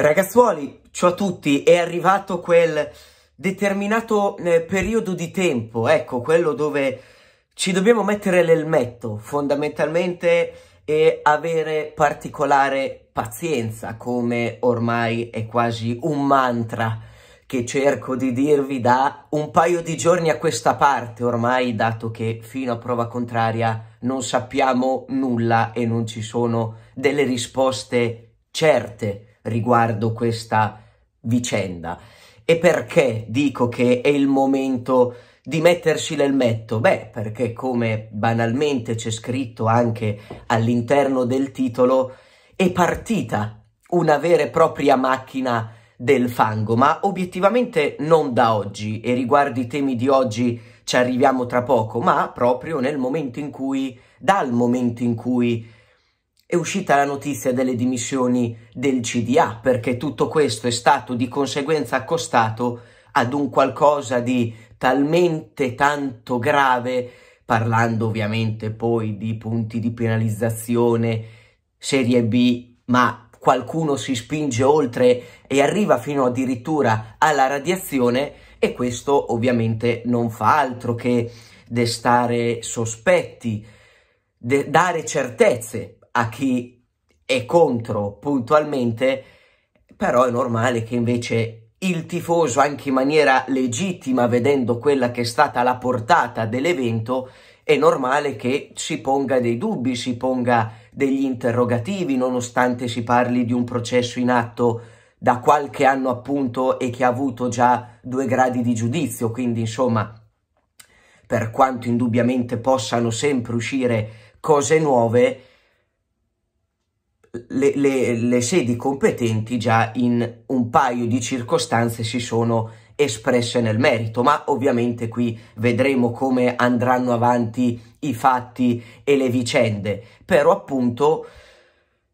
Ragazzuoli, ciao a tutti, è arrivato quel determinato eh, periodo di tempo, ecco, quello dove ci dobbiamo mettere l'elmetto fondamentalmente e avere particolare pazienza, come ormai è quasi un mantra che cerco di dirvi da un paio di giorni a questa parte, ormai dato che fino a prova contraria non sappiamo nulla e non ci sono delle risposte certe riguardo questa vicenda. E perché dico che è il momento di mettersi l'elmetto? Beh, perché come banalmente c'è scritto anche all'interno del titolo, è partita una vera e propria macchina del fango, ma obiettivamente non da oggi e riguardo i temi di oggi ci arriviamo tra poco, ma proprio nel momento in cui, dal momento in cui è uscita la notizia delle dimissioni del CDA perché tutto questo è stato di conseguenza accostato ad un qualcosa di talmente tanto grave, parlando ovviamente poi di punti di penalizzazione, serie B, ma qualcuno si spinge oltre e arriva fino addirittura alla radiazione e questo ovviamente non fa altro che destare sospetti, de dare certezze a chi è contro puntualmente, però è normale che invece il tifoso, anche in maniera legittima, vedendo quella che è stata la portata dell'evento, è normale che si ponga dei dubbi, si ponga degli interrogativi, nonostante si parli di un processo in atto da qualche anno appunto e che ha avuto già due gradi di giudizio, quindi insomma, per quanto indubbiamente possano sempre uscire cose nuove, le, le, le sedi competenti già in un paio di circostanze si sono espresse nel merito, ma ovviamente qui vedremo come andranno avanti i fatti e le vicende, però appunto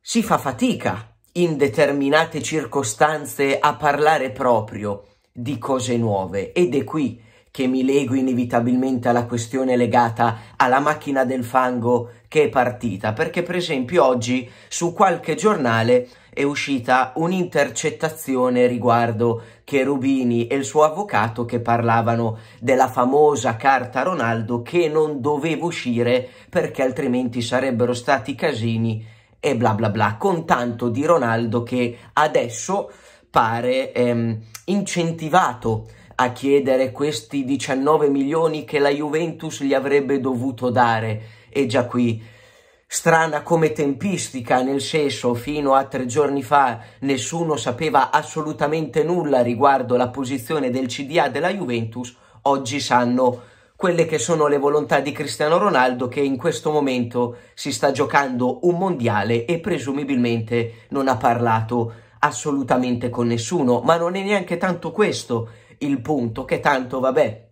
si fa fatica in determinate circostanze a parlare proprio di cose nuove ed è qui che mi lego inevitabilmente alla questione legata alla macchina del fango che è partita, perché per esempio oggi su qualche giornale è uscita un'intercettazione riguardo Cherubini e il suo avvocato che parlavano della famosa carta Ronaldo che non doveva uscire perché altrimenti sarebbero stati casini e bla bla bla, con tanto di Ronaldo che adesso pare ehm, incentivato a chiedere questi 19 milioni che la Juventus gli avrebbe dovuto dare. E già qui strana come tempistica, nel senso fino a tre giorni fa nessuno sapeva assolutamente nulla riguardo la posizione del CDA della Juventus, oggi sanno quelle che sono le volontà di Cristiano Ronaldo che in questo momento si sta giocando un mondiale e presumibilmente non ha parlato assolutamente con nessuno, ma non è neanche tanto questo il punto che tanto vabbè.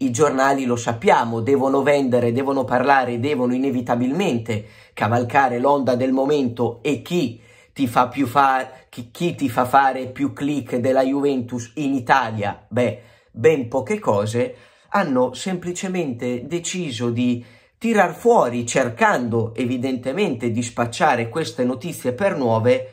I giornali lo sappiamo, devono vendere, devono parlare, devono inevitabilmente cavalcare l'onda del momento e chi ti fa, più fare chi, chi ti fa fare più click della Juventus in Italia? Beh, ben poche cose hanno semplicemente deciso di tirar fuori, cercando evidentemente di spacciare queste notizie per nuove,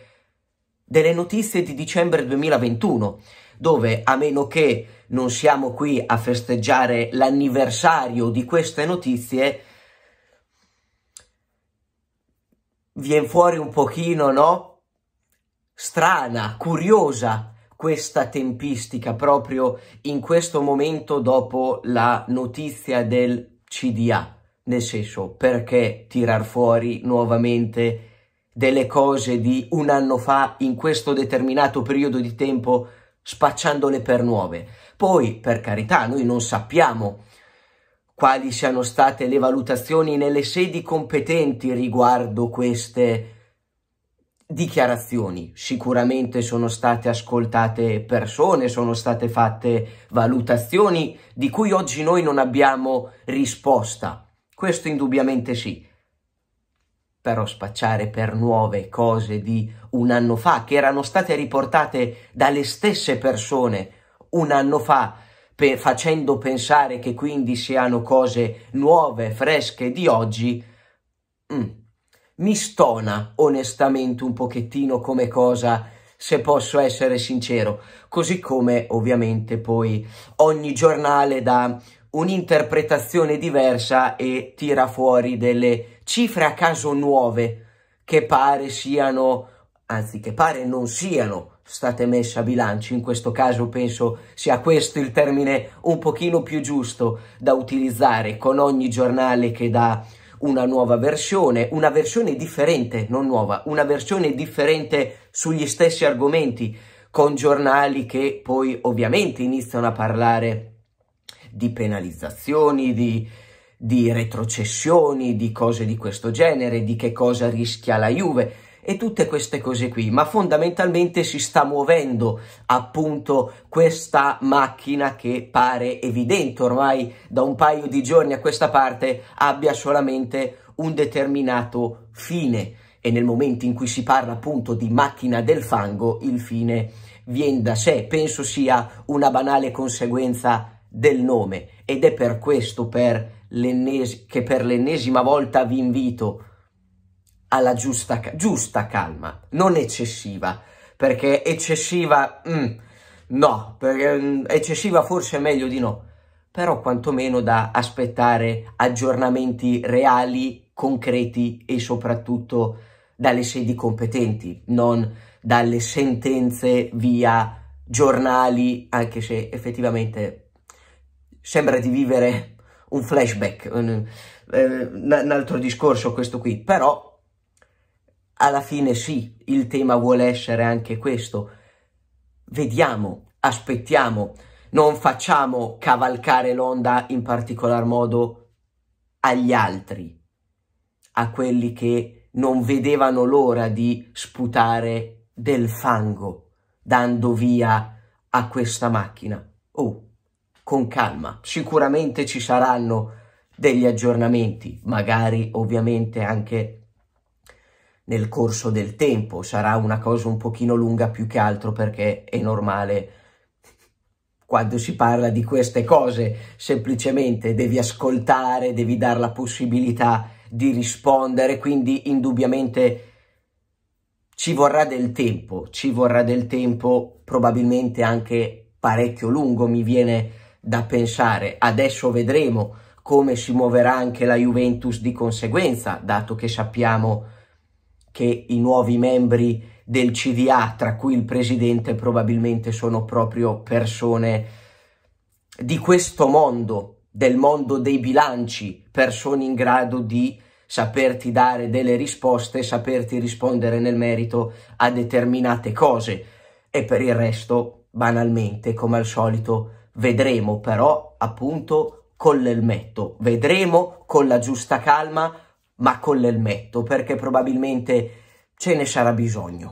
delle notizie di dicembre 2021 dove a meno che non siamo qui a festeggiare l'anniversario di queste notizie, viene fuori un pochino, no? Strana, curiosa questa tempistica proprio in questo momento dopo la notizia del CDA. Nel senso, perché tirar fuori nuovamente delle cose di un anno fa in questo determinato periodo di tempo spacciandole per nuove. Poi, per carità, noi non sappiamo quali siano state le valutazioni nelle sedi competenti riguardo queste dichiarazioni. Sicuramente sono state ascoltate persone, sono state fatte valutazioni di cui oggi noi non abbiamo risposta. Questo indubbiamente sì però spacciare per nuove cose di un anno fa, che erano state riportate dalle stesse persone un anno fa, pe- facendo pensare che quindi siano cose nuove, fresche di oggi, mm. mi stona onestamente un pochettino come cosa se posso essere sincero, così come ovviamente poi ogni giornale dà un'interpretazione diversa e tira fuori delle cifre a caso nuove che pare siano, anzi che pare non siano state messe a bilancio. In questo caso penso sia questo il termine un pochino più giusto da utilizzare con ogni giornale che dà una nuova versione, una versione differente, non nuova, una versione differente sugli stessi argomenti, con giornali che poi ovviamente iniziano a parlare di penalizzazioni, di, di retrocessioni, di cose di questo genere, di che cosa rischia la Juve e tutte queste cose qui, ma fondamentalmente si sta muovendo appunto questa macchina che pare evidente ormai da un paio di giorni a questa parte abbia solamente un determinato fine e nel momento in cui si parla appunto di macchina del fango il fine viene da sé, penso sia una banale conseguenza del nome ed è per questo per che per l'ennesima volta vi invito alla giusta, giusta calma, non eccessiva, perché eccessiva, mm, no, perché, mm, eccessiva forse è meglio di no, però quantomeno da aspettare aggiornamenti reali, concreti e soprattutto dalle sedi competenti, non dalle sentenze via giornali, anche se effettivamente sembra di vivere un flashback, un, eh, un altro discorso questo qui, però alla fine sì, il tema vuole essere anche questo. Vediamo, aspettiamo, non facciamo cavalcare l'onda in particolar modo agli altri, a quelli che non vedevano l'ora di sputare del fango, dando via a questa macchina. Oh, con calma. Sicuramente ci saranno degli aggiornamenti, magari ovviamente anche nel corso del tempo. Sarà una cosa un pochino lunga più che altro perché è normale quando si parla di queste cose, semplicemente devi ascoltare, devi dare la possibilità di rispondere, quindi indubbiamente ci vorrà del tempo, ci vorrà del tempo probabilmente anche parecchio lungo, mi viene da pensare. Adesso vedremo come si muoverà anche la Juventus di conseguenza, dato che sappiamo che i nuovi membri del CDA, tra cui il presidente, probabilmente sono proprio persone di questo mondo, del mondo dei bilanci, persone in grado di saperti dare delle risposte, saperti rispondere nel merito a determinate cose. E per il resto, banalmente, come al solito, Vedremo però appunto con l'elmetto, vedremo con la giusta calma, ma con l'elmetto, perché probabilmente ce ne sarà bisogno.